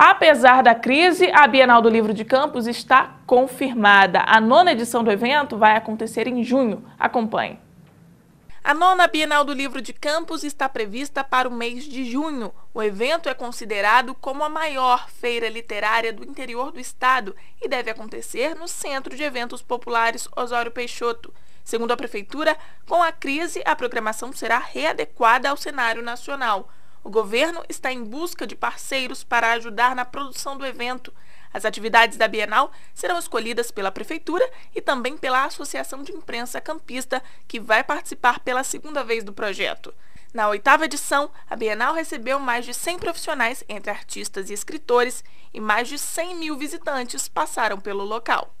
Apesar da crise, a Bienal do Livro de Campos está confirmada. A nona edição do evento vai acontecer em junho. Acompanhe. A nona Bienal do Livro de Campos está prevista para o mês de junho. O evento é considerado como a maior feira literária do interior do estado e deve acontecer no Centro de Eventos Populares Osório Peixoto. Segundo a Prefeitura, com a crise, a programação será readequada ao cenário nacional o governo está em busca de parceiros para ajudar na produção do evento. As atividades da Bienal serão escolhidas pela Prefeitura e também pela Associação de Imprensa Campista, que vai participar pela segunda vez do projeto. Na oitava edição, a Bienal recebeu mais de 100 profissionais, entre artistas e escritores, e mais de 100 mil visitantes passaram pelo local.